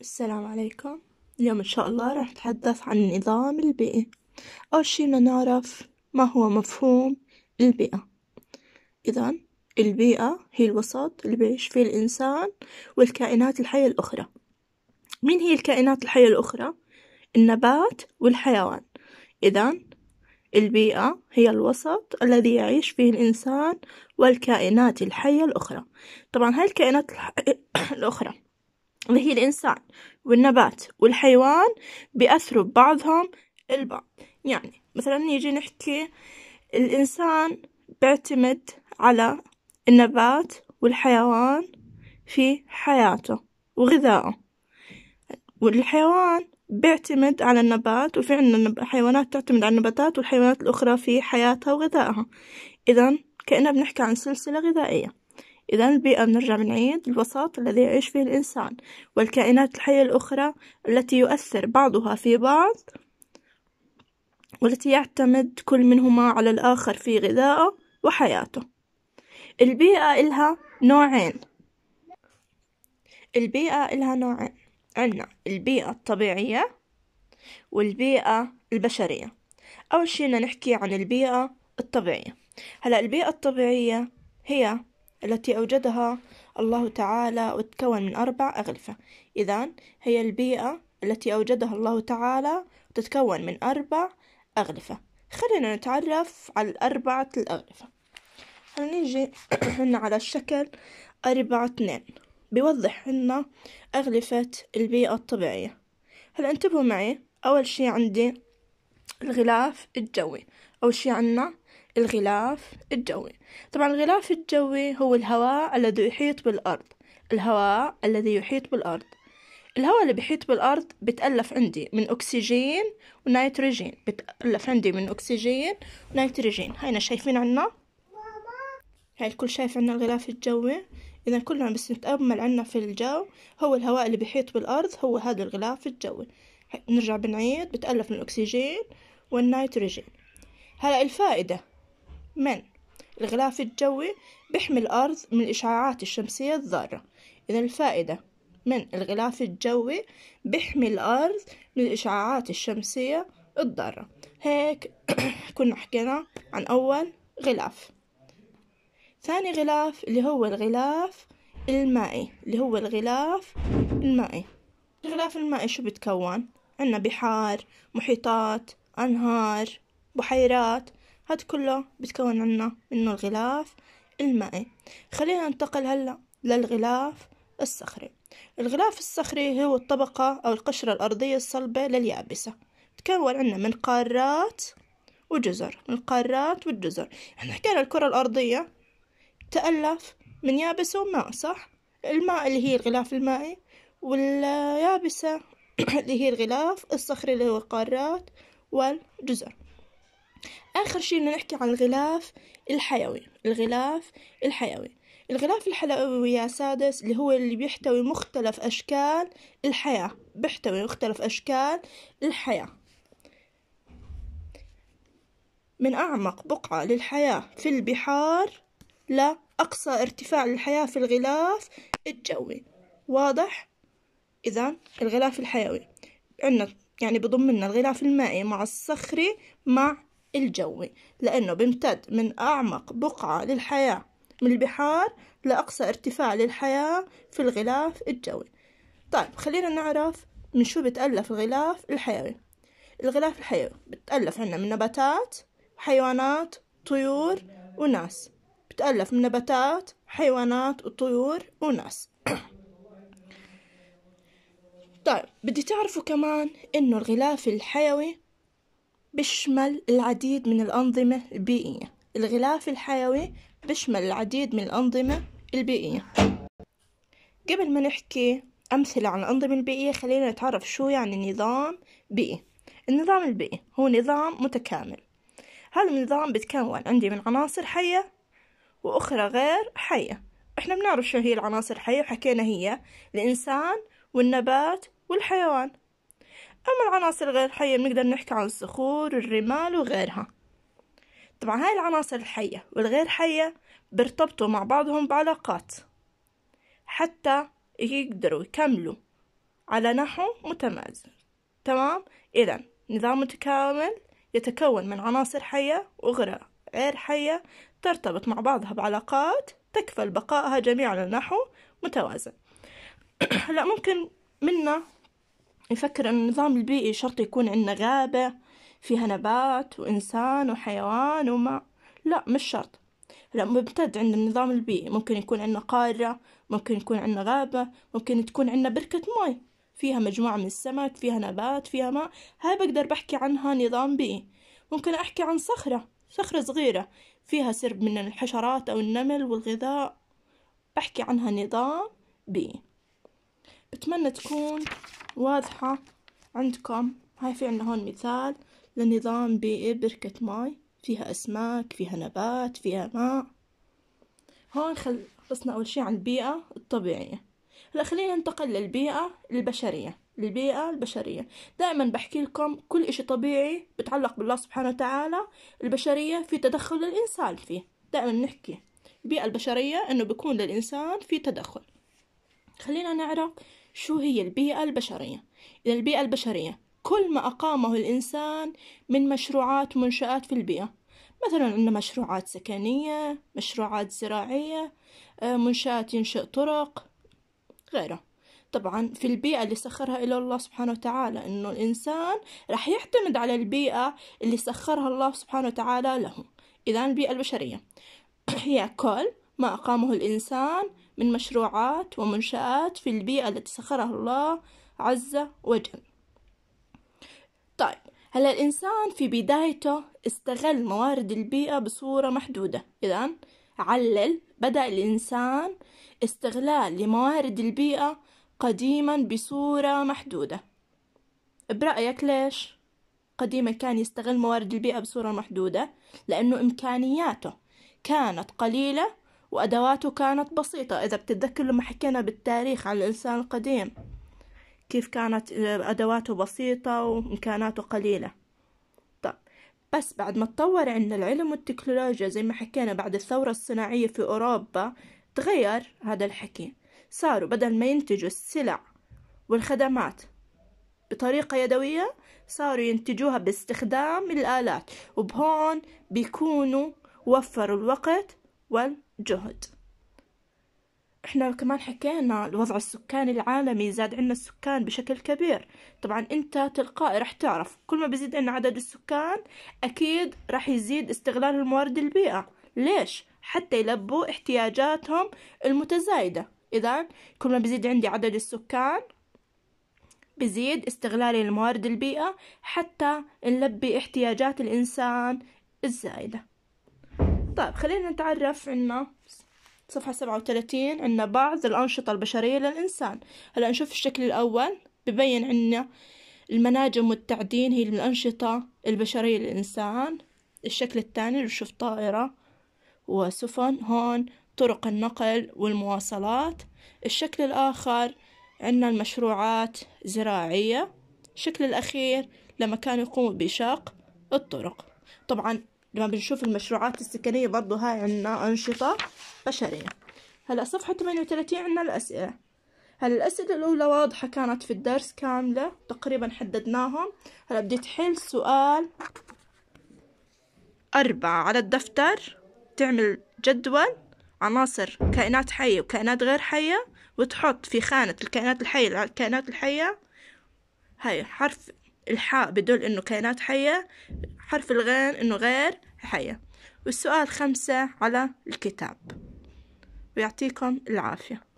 السلام عليكم اليوم إن شاء الله راح نتحدث عن النظام البيئي أول شي بدنا نعرف ما هو مفهوم البيئة إذا البيئة هي الوسط اللي بيعيش فيه الإنسان والكائنات الحية الأخرى مين هي الكائنات الحية الأخرى؟ النبات والحيوان إذا البيئة هي الوسط الذي يعيش فيه الإنسان والكائنات الحية الأخرى طبعا هاي الكائنات الح... الأخرى اللي هي الإنسان والنبات والحيوان بيأثروا ببعضهم البعض يعني مثلا نيجي نحكي الإنسان بيعتمد على النبات والحيوان في حياته وغذائه والحيوان بيعتمد على النبات وفي عندنا حيوانات تعتمد على النباتات والحيوانات الأخرى في حياتها وغذائها إذا كأننا بنحكي عن سلسلة غذائية إذا البيئة بنرجع بنعيد الوسط الذي يعيش فيه الإنسان والكائنات الحية الأخرى التي يؤثر بعضها في بعض والتي يعتمد كل منهما على الآخر في غذائه وحياته البيئة إلها نوعين البيئة إلها نوعين عندنا البيئة الطبيعية والبيئة البشرية أول شي نحكي عن البيئة الطبيعية هلا البيئة الطبيعية هي التي أوجدها الله تعالى وتكون من أربع أغلفة إذا هي البيئة التي أوجدها الله تعالى تتكون من أربع أغلفة خلينا نتعرف على الأربعة الأغلفة هنيجي هنا على الشكل أربعة اثنين بيوضح لنا أغلفة البيئة الطبيعية هلا انتبهوا معي أول شي عندي الغلاف الجوي أول شي عنا الغلاف الجوي طبعا الغلاف الجوي هو الهواء الذي يحيط بالأرض الهواء الذي يحيط بالأرض الهواء اللي بيحيط بالأرض بتألف عندي من أكسجين ونيتروجين بتألف عندي من أكسجين ونيتروجين هاينا شايفين عنا هاي الكل شايف عنا الغلاف الجوي إذا كلنا بس نتأمل عنا في الجو هو الهواء اللي بيحيط بالأرض هو هذا الغلاف الجوي نرجع بنعيد بتألف من الأكسجين والنيتروجين هلا الفائدة من الغلاف الجوي بيحمي الأرض من الإشعاعات الشمسية الضارة إذا الفائدة من الغلاف الجوي بيحمي الأرض من الإشعاعات الشمسية الضارة هيك كنا حكينا عن أول غلاف ثاني غلاف اللي هو الغلاف المائي اللي هو الغلاف المائي الغلاف المائي شو بتكون عنا بحار محيطات أنهار بحيرات هاد كله بتكون عنا منه الغلاف المائي خلينا ننتقل هلا للغلاف الصخري الغلاف الصخري هو الطبقة أو القشرة الأرضية الصلبة لليابسة تكون عنا من قارات وجزر من القارات والجزر احنا حكينا الكرة الأرضية تألف من يابسة وماء صح الماء اللي هي الغلاف المائي واليابسة اللي هي الغلاف الصخري اللي هو القارات والجزر آخر شي بدنا نحكي عن الغلاف الحيوي الغلاف الحيوي الغلاف الحيوي يا سادس اللي هو اللي بيحتوي مختلف أشكال الحياة بيحتوي مختلف أشكال الحياة من أعمق بقعة للحياة في البحار لأقصى ارتفاع للحياة في الغلاف الجوي واضح؟ إذا الغلاف الحيوي عندنا يعني بضم لنا الغلاف المائي مع الصخري مع الجوي لأنه بيمتد من أعمق بقعة للحياة من البحار لأقصى ارتفاع للحياة في الغلاف الجوي طيب خلينا نعرف من شو بتألف الغلاف الحيوي الغلاف الحيوي بتألف عنا من نباتات حيوانات طيور وناس بتألف من نباتات حيوانات وطيور وناس طيب بدي تعرفوا كمان إنه الغلاف الحيوي بيشمل العديد من الأنظمة البيئية الغلاف الحيوي بيشمل العديد من الأنظمة البيئية قبل ما نحكي أمثلة عن الأنظمة البيئية خلينا نتعرف شو يعني نظام بيئي النظام البيئي هو نظام متكامل هذا النظام بيتكون عندي من عناصر حية وأخرى غير حية إحنا بنعرف شو هي العناصر الحية وحكينا هي الإنسان والنبات والحيوان أما العناصر الغير حية بنقدر نحكي عن الصخور والرمال وغيرها طبعا هاي العناصر الحية والغير حية بيرتبطوا مع بعضهم بعلاقات حتى يقدروا يكملوا على نحو متمازن تمام إذا نظام متكامل يتكون من عناصر حية وغير غير حية ترتبط مع بعضها بعلاقات تكفل بقائها جميعا على نحو متوازن هلا ممكن منا يفكر أن النظام البيئي شرط يكون عندنا غابة فيها نبات وإنسان وحيوان وماء لا مش شرط لا ممتد عند النظام البيئي ممكن يكون عندنا قارة ممكن يكون عندنا غابة ممكن تكون عندنا بركة مي فيها مجموعة من السمك فيها نبات فيها ماء هاي بقدر بحكي عنها نظام بيئي ممكن أحكي عن صخرة صخرة صغيرة فيها سرب من الحشرات أو النمل والغذاء بحكي عنها نظام بيئي بتمنى تكون واضحة عندكم هاي في عنا هون مثال لنظام بيئي بركة ماي فيها أسماك فيها نبات فيها ماء هون خلصنا أول شي عن البيئة الطبيعية هلا خلينا ننتقل للبيئة البشرية البيئة البشرية دائما بحكي لكم كل إشي طبيعي بتعلق بالله سبحانه وتعالى البشرية في تدخل الإنسان فيه دائما نحكي البيئة البشرية إنه بيكون للإنسان في تدخل خلينا نعرف شو هي البيئة البشرية إذا البيئة البشرية كل ما أقامه الإنسان من مشروعات ومنشآت في البيئة مثلا عندنا مشروعات سكنية مشروعات زراعية آه، منشآت ينشئ طرق غيره طبعا في البيئة اللي سخرها إلى الله سبحانه وتعالى إنه الإنسان راح يعتمد على البيئة اللي سخرها الله سبحانه وتعالى له إذا البيئة البشرية هي كل ما أقامه الإنسان من مشروعات ومنشآت في البيئة التي سخرها الله عز وجل طيب هلا الإنسان في بدايته استغل موارد البيئة بصورة محدودة إذا علل بدأ الإنسان استغلال لموارد البيئة قديما بصورة محدودة برأيك ليش؟ قديما كان يستغل موارد البيئة بصورة محدودة لأنه إمكانياته كانت قليلة وأدواته كانت بسيطة إذا بتتذكر لما حكينا بالتاريخ عن الإنسان القديم كيف كانت أدواته بسيطة وإمكاناته قليلة طب بس بعد ما تطور عندنا العلم والتكنولوجيا زي ما حكينا بعد الثورة الصناعية في أوروبا تغير هذا الحكي صاروا بدل ما ينتجوا السلع والخدمات بطريقة يدوية صاروا ينتجوها باستخدام الآلات وبهون بيكونوا وفروا الوقت وال جهد احنا كمان حكينا الوضع السكاني العالمي زاد عندنا السكان بشكل كبير طبعا انت تلقائي راح تعرف كل ما بيزيد عندنا عدد السكان اكيد راح يزيد استغلال الموارد البيئة ليش؟ حتى يلبوا احتياجاتهم المتزايدة اذا كل ما بيزيد عندي عدد السكان بزيد استغلالي لموارد البيئة حتى نلبي احتياجات الإنسان الزائدة طيب خلينا نتعرف عنا صفحة سبعة وثلاثين عنا بعض الأنشطة البشرية للإنسان هلا نشوف الشكل الأول ببين عنا المناجم والتعدين هي الأنشطة البشرية للإنسان الشكل الثاني بنشوف طائرة وسفن هون طرق النقل والمواصلات الشكل الآخر عنا المشروعات زراعية الشكل الأخير لما كانوا يقوموا بشق الطرق طبعا لما بنشوف المشروعات السكنية برضو هاي عنا أنشطة بشرية هلا صفحة 38 عنا الأسئلة هلا الأسئلة الأولى واضحة كانت في الدرس كاملة تقريبا حددناهم هلا بدي تحل سؤال أربعة على الدفتر تعمل جدول عناصر كائنات حية وكائنات غير حية وتحط في خانة الكائنات الحية الكائنات الحية هاي حرف الحاء بدل إنه كائنات حية حرف الغين إنه غير حية والسؤال خمسة على الكتاب ويعطيكم العافية